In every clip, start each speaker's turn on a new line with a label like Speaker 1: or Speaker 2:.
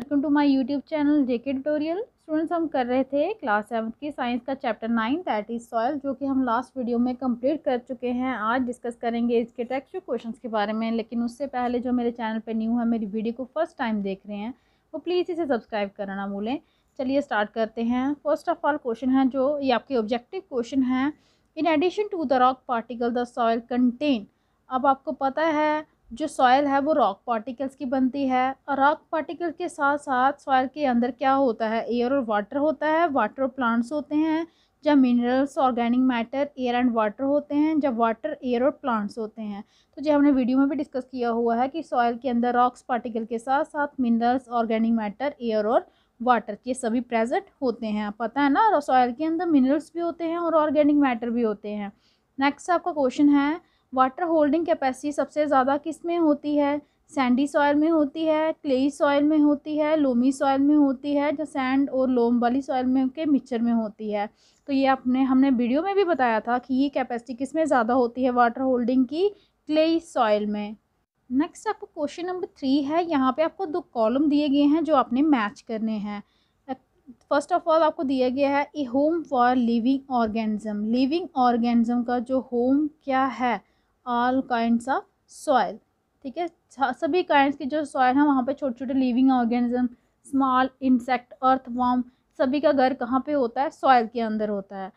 Speaker 1: welcome to my YouTube channel JK tutorial students हम कर रहे थे क्लास सेवन की साइंस का chapter nine that is soil जो कि हम लास्ट वीडियो में कंप्लीट कर चुके हैं आज डिस्कस करेंगे इसके टेक्स्ट क्वेश्चंस के बारे में लेकिन उससे पहले जो मेरे चैनल पर न्यू है मेरी वीडियो को फर्स्ट टाइम देख रहे हैं वो प्लीज़ इसे सब्सक्राइब करना भूलें चलिए स्टार्ट करते हैं फर्स्ट ऑफ ऑल क्वेश्चन है जो ये आपके ऑब्जेक्टिव क्वेश्चन है in addition to the rock particle the soil contain अब आपको पता है जो सॉयल है वो रॉक पार्टिकल्स की बनती है और रॉक पार्टिकल के साथ साथ सॉयल के अंदर क्या होता है एयर और वाटर होता है वाटर और प्लांट्स होते हैं जब minerals organic matter air and water होते हैं जब वाटर एयर और प्लांट्स होते हैं तो जो हमने वीडियो में भी डिस्कस किया हुआ है कि सॉयल के अंदर रॉक्स पार्टिकल के साथ साथ मिनरल्स ऑर्गेनिक मैटर एयर और वाटर ये सभी प्रेजेंट होते हैं पता है ना सॉयल के अंदर मिनरल्स भी होते हैं और ऑर्गेनिक मैटर भी होते हैं नेक्स्ट आपका क्वेश्चन है वाटर होल्डिंग कैपेसिटी सबसे ज़्यादा किस में होती है सैंडी सॉयल में होती है क्लेई सॉयल में होती है लोमी सॉयल में होती है जो सैंड और लोम वाली सॉयल में के मिक्सचर में होती है तो ये अपने हमने वीडियो में भी बताया था कि ये कैपेसिटी किस में ज़्यादा होती है वाटर होल्डिंग की क्लेई सॉयल में नेक्स्ट आपको क्वेश्चन नंबर थ्री है यहाँ पे आपको दो कॉलम दिए गए हैं जो आपने मैच करने हैं फर्स्ट ऑफ ऑल आपको दिया गया है a home for living organism living organism का जो होम क्या है ऑल काइंड ऑफ सॉयल ठीक है सभी काइंड की जो सॉयल है वहाँ पे छोटे छोटे living organism small insect worm सभी का घर कहाँ पे होता है सॉयल के अंदर होता है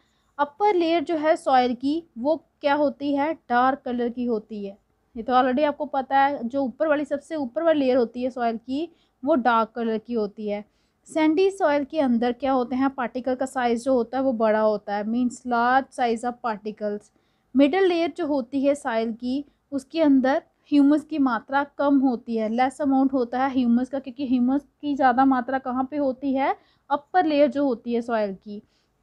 Speaker 1: अपर लेयर जो है सॉयल की वो क्या होती है डार्क कलर की होती है ये तो ऑलरेडी आपको पता है जो ऊपर वाली सबसे ऊपर वाली लेयर होती है सॉयल की वो डार्क कलर की होती है सैंडी सॉयल के अंदर क्या होते हैं पार्टिकल का साइज़ जो होता है वो बड़ा होता है means large size of particles middle layer जो होती है साइल की उसके अंदर ह्यूमस की मात्रा कम होती है लेस अमाउंट होता है ह्यूमस का क्योंकि ह्यूमस की ज़्यादा मात्रा कहाँ पे होती है अपर लेयर जो होती है सॉयल की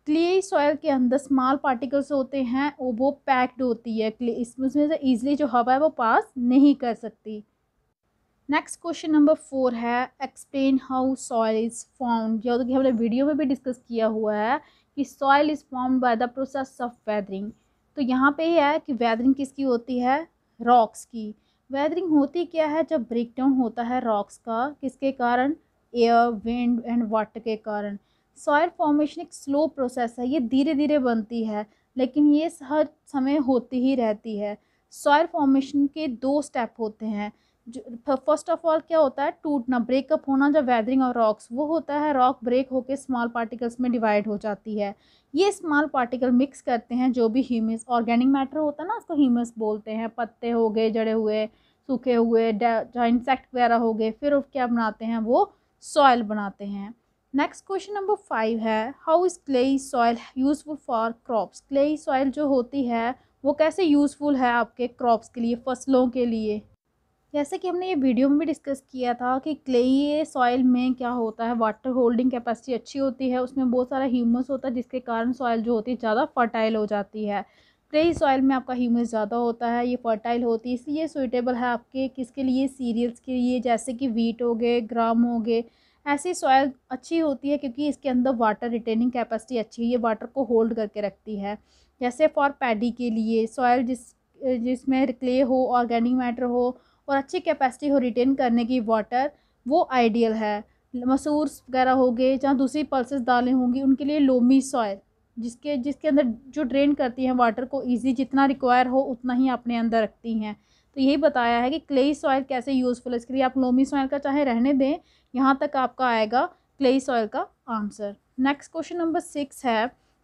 Speaker 1: क्ले सॉयल के अंदर स्मॉल पार्टिकल्स होते हैं वो वो पैक्ड होती है क्ले इसमें से ईजिली जो हवा है वो पास नहीं कर सकती नेक्स्ट क्वेश्चन नंबर फोर है explain how soil is form जो कि हमने वीडियो में भी डिस्कस किया हुआ है कि soil is form by the process of weathering तो यहाँ पे है कि वेदरिंग किसकी होती है रॉक्स की वेदरिंग होती क्या है जब ब्रेकडाउन होता है रॉक्स का किसके कारण एयर विंड एंड वाटर के कारण सॉयल फॉर्मेशन एक स्लो प्रोसेस है ये धीरे धीरे बनती है लेकिन ये हर समय होती ही रहती है सॉयल फॉर्मेशन के दो स्टेप होते हैं फर्स्ट ऑफ ऑल क्या होता है टूटना ब्रेकअप होना जब वैदरिंग और रॉक्स वो होता है रॉक ब्रेक होकर स्मॉल पार्टिकल्स में डिवाइड हो जाती है ये स्मॉल पार्टिकल मिक्स करते हैं जो भी ह्यूमस ऑर्गेनिक मैटर होता है ना उसको ह्यूमस बोलते हैं पत्ते हो गए जड़े हुए सूखे हुए जो इंसेक्ट वगैरह हो गए फिर क्या बनाते हैं वो सॉयल बनाते हैं नेक्स्ट क्वेश्चन नंबर फाइव है how is clay soil useful for crops clay soil जो होती है वो कैसे यूज़फुल है आपके क्रॉप्स के लिए फसलों के लिए जैसे कि हमने ये वीडियो में भी डिस्कस किया था कि क्लेई सॉइल में क्या होता है वाटर होल्डिंग कैपेसिटी अच्छी होती है उसमें बहुत सारा ह्यूमस होता है जिसके कारण सॉइल जो होती है ज़्यादा फर्टाइल हो जाती है क्लेई सॉइल में आपका ह्यूमस ज़्यादा होता है ये फर्टाइल होती है इसलिए सुइटेबल है आपके किसके लिए सीरियल्स के लिए जैसे कि वीट हो गए ग्राम हो गए ऐसी सॉयल अच्छी होती है क्योंकि इसके अंदर वाटर रिटेनिंग कैपेसिटी अच्छी है ये वाटर को होल्ड करके रखती है जैसे फॉर पैडी के लिए सॉयल जिस जिसमें क्ले हो ऑर्गेनिक मैटर हो और अच्छी कैपेसिटी को रिटेन करने की वाटर वो आइडियल है मसूर वगैरह हो गए जहाँ दूसरी पल्सेस दालें होंगी उनके लिए लोमी सॉयल जिसके जिसके अंदर जो ड्रेन करती हैं वाटर को ईजी जितना रिक्वायर हो उतना ही अपने अंदर रखती हैं तो यही बताया है कि क्लेई सॉयल कैसे यूज़फुल है इसके लिए आप लोमी सॉयल का चाहे रहने दें यहाँ तक आपका आएगा क्लेई सॉयल का answer next question number six है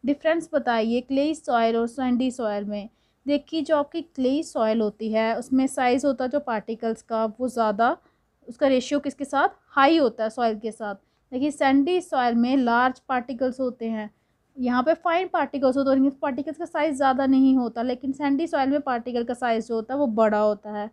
Speaker 1: डिफरेंस बताइए क्लेई सॉयल और सैंडी सॉयल में देखिए जो आपकी क्ले सॉयल होती है उसमें साइज़ होता है जो पार्टिकल्स का वो ज़्यादा उसका रेशियो किसके साथ हाई होता है सॉइल के साथ देखिए सैंडी सॉइल में लार्ज पार्टिकल्स होते हैं यहाँ पे फाइन पार्टिकल्स होते हैं पार्टिकल्स का साइज़ ज़्यादा नहीं होता लेकिन सैंडी सॉइल में पार्टिकल का साइज़ जो होता है वो बड़ा होता है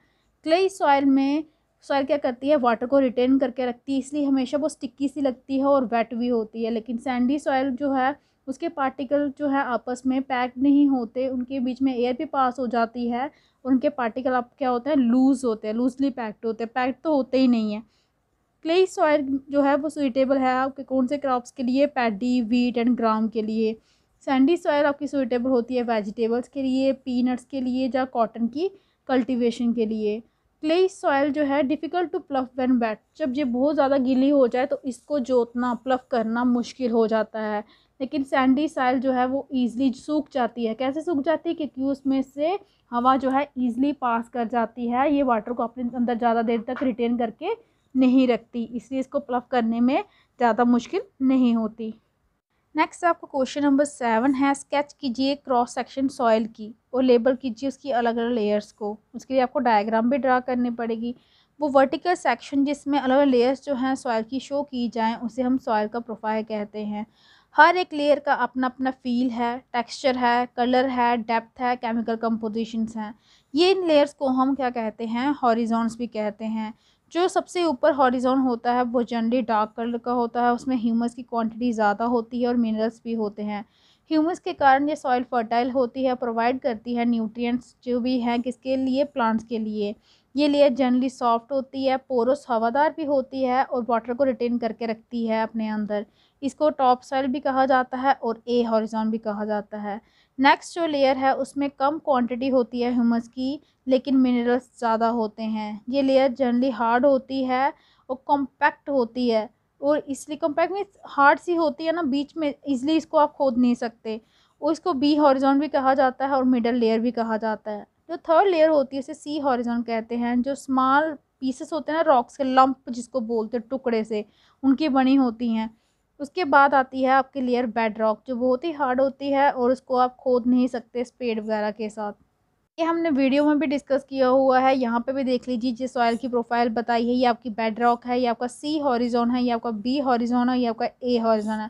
Speaker 1: क्ले सॉइल में सॉइल क्या करती है वाटर को रिटेन करके रखती है इसलिए हमेशा वो स्टिक्की सी लगती है और वेट भी होती है लेकिन सैंडी सॉइल जो है उसके पार्टिकल जो है आपस में पैक्ड नहीं होते उनके बीच में एयर भी पास हो जाती है और उनके पार्टिकल आप क्या होते हैं लूज़ होते हैं लूजली पैक्ड होते हैं पैक्ड तो होते ही नहीं है क्ले सॉयल जो है वो सुइटेबल है आपके कौन से क्रॉप्स के लिए पैडी वीट एंड ग्राम के लिए सैंडी सॉयल आपकी सुइटेबल होती है वेजिटेबल्स के लिए पीनट्स के लिए या कॉटन की कल्टिवेशन के लिए क्ले सॉयल जो है difficult to plough when wet जब ये बहुत ज़्यादा गीली हो जाए तो इसको जोतना प्लफ करना मुश्किल हो जाता है लेकिन सैंडी साइल जो है वो ईज़िली सूख जाती है कैसे सूख जाती है क्योंकि उसमें से हवा जो है ईज़िली पास कर जाती है ये वाटर को अपने अंदर ज़्यादा देर तक रिटेन करके नहीं रखती इसलिए इसको प्लफ करने में ज़्यादा मुश्किल नहीं होती नेक्स्ट आपका क्वेश्चन नंबर सेवन है स्केच कीजिए क्रॉस सेक्शन सॉयल की और लेबल कीजिए उसकी अलग अलग लेयर्स को उसके लिए आपको डायग्राम भी ड्रा करनी पड़ेगी वो वर्टिकल सेक्शन जिसमें अलग अलग लेयर्स जो हैं सॉइल की शो की जाएँ उसे हम सॉइल का प्रोफाइल कहते हैं हर एक लेयर का अपना अपना फील है टेक्सचर है कलर है डेप्थ है केमिकल कंपोजिशंस हैं ये इन लेयर्स को हम क्या कहते हैं हॉरिजॉन्स भी कहते हैं जो सबसे ऊपर हॉरिजोन होता है वो जनरली डार्क कलर का होता है उसमें ह्यूमस की क्वांटिटी ज़्यादा होती है और मिनरल्स भी होते हैं ह्यूमस के कारण ये सॉइल फर्टाइल होती है प्रोवाइड करती है न्यूट्रिएंट्स जो भी हैं किसके लिए प्लांट्स के लिए ये लेयर जनरली सॉफ्ट होती है पोरस हवादार भी होती है और वाटर को रिटेन करके रखती है अपने अंदर इसको टॉप सॉइल भी कहा जाता है और ए हॉरिजॉन भी कहा जाता है नेक्स्ट जो लेयर है उसमें कम क्वांटिटी होती है ह्यूमस की लेकिन मिनरल्स ज़्यादा होते हैं ये लेयर जनरली हार्ड होती है और कॉम्पैक्ट होती है और इसलिए कॉम्पैक्ट मीन हार्ड सी होती है ना बीच में इजली इसको आप खोद नहीं सकते और इसको बी हॉरिजॉन भी कहा जाता है और मिडल लेयर भी कहा जाता है जो थर्ड लेयर होती है उसे सी हॉरिजॉन कहते हैं जो स्मॉल पीसेस होते हैं ना रॉक्स के लंप जिसको बोलते हैं टुकड़े से उनकी बनी होती हैं उसके बाद आती है आपकी लेयर बेड रॉक जो बहुत ही हार्ड होती है और उसको आप खोद नहीं सकते स्पेड वगैरह के साथ ये हमने वीडियो में भी डिस्कस किया हुआ है यहाँ पे भी देख लीजिए जिस सॉयल की प्रोफाइल बताई है ये आपकी बेड रॉक है ये आपका सी हॉरिजोन है ये आपका बी हॉरिजोन है ये आपका ए हॉरिजोन है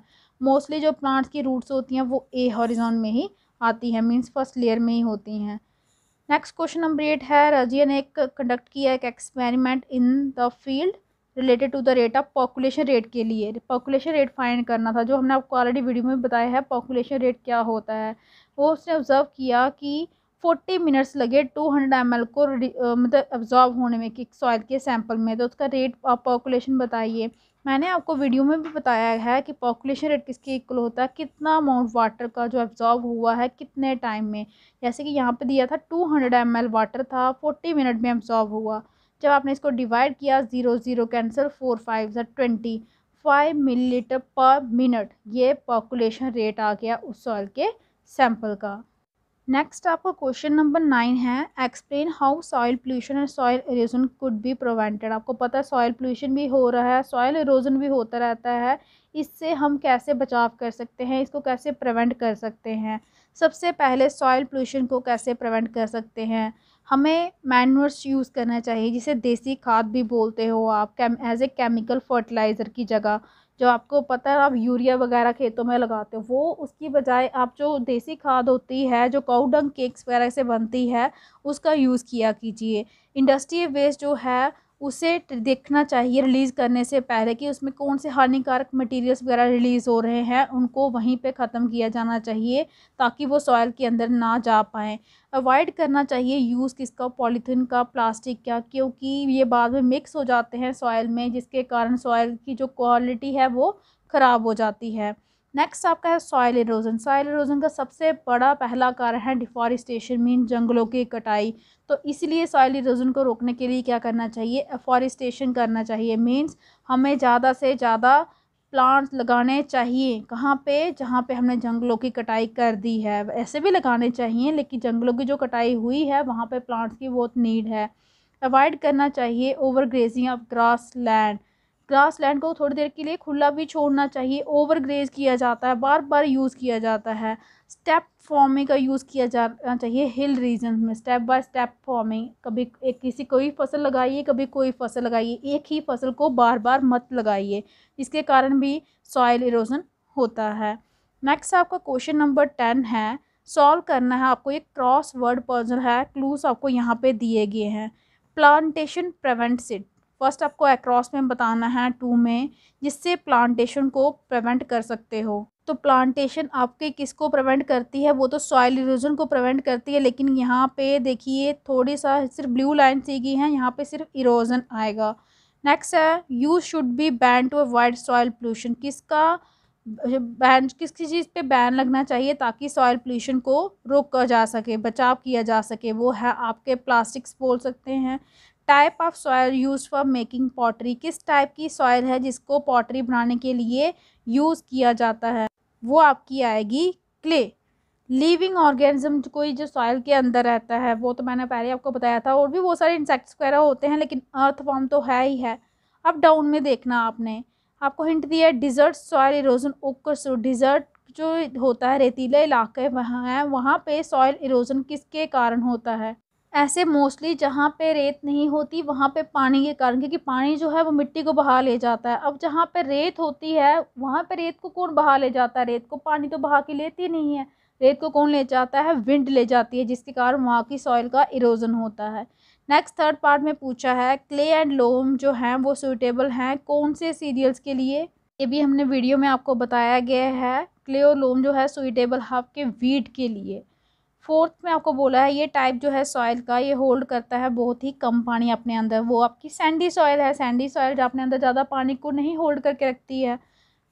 Speaker 1: मोस्टली जो प्लांट्स की रूट्स होती हैं वो ए हॉरिजोन में ही आती हैं मीन्स फर्स्ट लेयर में ही होती हैं नेक्स्ट क्वेश्चन नंबर एट है रजिया ने एक कंडक्ट किया एक experiment in the field related to the rate of population rate के लिए पॉपुलेशन रेट फाइंड करना था जो हमने आपको ऑलरेडी वीडियो में बताया है पॉपुलेशन रेट क्या होता है वो उसने ऑब्ज़र्व किया कि फोर्टी मिनट्स लगे टू हंड्रेड एम एल को मतलब ऑब्जॉर्व होने में कि सॉइल के सैंपल में तो उसका रेट आप पॉपुलेशन बताइए मैंने आपको वीडियो में भी बताया है कि पॉपुलेशन रेट किसके इक्वल होता है कितना अमाउंट वाटर का जो ऑब्जॉर्व हुआ है कितने टाइम में जैसे कि यहाँ पे दिया था two hundred M L water था फोर्टी मिनट में ऑब्जॉर्व हुआ जब आपने इसको डिवाइड किया zero zero cancel four five ज़ा ट्वेंटी फाइव मिलीलीटर पर मिनट ये पॉपुलेशन रेट आ गया उस सॉइल के सैंपल का नेक्स्ट आपका क्वेश्चन नंबर नाइन है explain how soil pollution and soil erosion could be prevented आपको पता है सॉइल पोल्यूशन भी हो रहा है सॉइल इरोजन भी होता रहता है इससे हम कैसे बचाव कर सकते हैं इसको कैसे प्रिवेंट कर सकते हैं सबसे पहले सॉइल पोल्यूशन को कैसे प्रिवेंट कर सकते हैं हमें मैनअर्स यूज़ करना चाहिए जिसे देसी खाद भी बोलते हो आप कैम एज़ ए केमिकल फर्टिलाइज़र की जगह जो आपको पता है आप यूरिया वगैरह खेतों में लगाते हो वो उसकी बजाय आप जो देसी खाद होती है जो काउडंग केक्स वगैरह से बनती है उसका यूज़ किया कीजिए इंडस्ट्री वेस्ट जो है उसे देखना चाहिए रिलीज़ करने से पहले कि उसमें कौन से हानिकारक मटेरियल्स वगैरह रिलीज़ हो रहे हैं उनको वहीं पे ख़त्म किया जाना चाहिए ताकि वो सॉयल के अंदर ना जा पाएँ अवॉइड करना चाहिए यूज़ किसका पॉलीथीन का प्लास्टिक का क्योंकि ये बाद में मिक्स हो जाते हैं सॉयल में जिसके कारण सॉयल की जो क्वालिटी है वो ख़राब हो जाती है नेक्स्ट आपका है सॉयल इरोजन सॉयल इरोजन का सबसे बड़ा पहला कारण है डिफॉरेस्टेशन मीन जंगलों की कटाई तो इसलिए सॉयल इरोजन को रोकने के लिए क्या करना चाहिए एफॉरेस्टेशन करना चाहिए मीन्स हमें ज़्यादा से ज़्यादा प्लांट्स लगाने चाहिए कहाँ पे जहाँ पे हमने जंगलों की कटाई कर दी है ऐसे भी लगाने चाहिए लेकिन जंगलों की जो कटाई हुई है वहाँ पे प्लांट्स की बहुत नीड है अवॉइड करना चाहिए overgrazing of grassland grassland को थोड़ी देर के लिए खुला भी छोड़ना चाहिए ओवर ग्रेज किया जाता है बार बार यूज़ किया जाता है स्टेप फॉर्मिंग का यूज़ किया जाना चाहिए हिल रीजन में स्टेप बाय स्टेप फॉर्मिंग कभी एक किसी कोई फसल लगाइए कभी कोई फसल लगाइए एक ही फसल को बार बार मत लगाइए इसके कारण भी सॉयल इरोजन होता है नेक्स्ट आपका क्वेश्चन नंबर टेन है सॉल्व करना है आपको एक क्रॉस वर्ड पजल है क्लूज आपको यहाँ पे दिए गए हैं प्लांटेशन प्रवेंट सिट फ़र्स्ट आपको एक्रॉस में बताना है टू में जिससे प्लांटेशन को प्रिवेंट कर सकते हो तो प्लांटेशन आपके किसको प्रिवेंट करती है वो तो सॉइल इरोजन को प्रिवेंट करती है लेकिन यहाँ पे देखिए थोड़ी सा सिर्फ ब्लू लाइन सी गई है यहाँ पे सिर्फ इरोजन आएगा नेक्स्ट है you should be ban to avoid soil pollution किसका बैन किस किस चीज़ पे बैन लगना चाहिए ताकि सॉइल पोल्यूशन को रोका जा सके बचाव किया जा सके वो है आपके प्लास्टिक्स बोल सकते हैं type of soil use for making pottery किस टाइप की सॉयल है जिसको पॉटरी बनाने के लिए यूज़ किया जाता है वो आपकी आएगी क्ले लिविंग ऑर्गेनिज्म कोई जो सॉयल के अंदर रहता है वो तो मैंने पहले आपको बताया था और भी बहुत सारे इंसेक्ट्स वगैरह होते हैं लेकिन अर्थ फॉर्म तो है ही है अब डाउन में देखना आपने आपको हिंट दिया है desert soil erosion occurs desert जो होता है रेतीले इलाके वहाँ हैं वहाँ पे सॉयल इरोजन किसके कारण होता है ऐसे मोस्टली जहाँ पे रेत नहीं होती वहाँ पे पानी के कारण क्योंकि पानी जो है वो मिट्टी को बहा ले जाता है अब जहाँ पे रेत होती है वहाँ पे रेत को कौन बहा ले जाता है रेत को पानी तो बहा के लेती नहीं है रेत को कौन ले जाता है विंड ले जाती है जिसके कारण वहाँ की सॉइल का इरोजन होता है नेक्स्ट थर्ड पार्ट में पूछा है क्ले एंड लोम जो हैं वो सूटेबल हैं कौन से सीरियल्स के लिए ये भी हमने वीडियो में आपको बताया गया है क्ले और लोम जो है सूटेबल हाफ के वीट के लिए फोर्थ में आपको बोला है ये टाइप जो है सॉयल का ये होल्ड करता है बहुत ही कम पानी अपने अंदर वो आपकी सैंडी सॉयल है सैंडी सॉयल जो अपने अंदर ज़्यादा पानी को नहीं होल्ड करके रखती है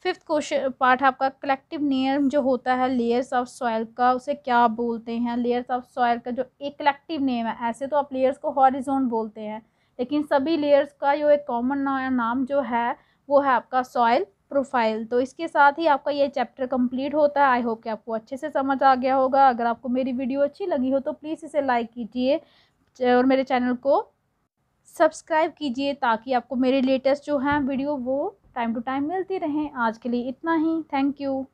Speaker 1: फिफ्थ क्वेश्चन पार्ट आपका कलेक्टिव नेम जो होता है लेयर्स ऑफ सॉयल का उसे क्या बोलते हैं लेयर्स ऑफ सॉयल का जो एक कलेक्टिव नेम है ऐसे तो आप लेयर्स को हॉरिजोन बोलते हैं लेकिन सभी लेयर्स का जो एक कॉमन नाम जो है वो है आपका सॉयल प्रोफाइल तो इसके साथ ही आपका ये चैप्टर कंप्लीट होता है आई होप कि आपको अच्छे से समझ आ गया होगा अगर आपको मेरी वीडियो अच्छी लगी हो तो प्लीज़ इसे लाइक कीजिए और मेरे चैनल को सब्सक्राइब कीजिए ताकि आपको मेरे लेटेस्ट जो हैं वीडियो वो टाइम टू टाइम मिलती रहें आज के लिए इतना ही थैंक यू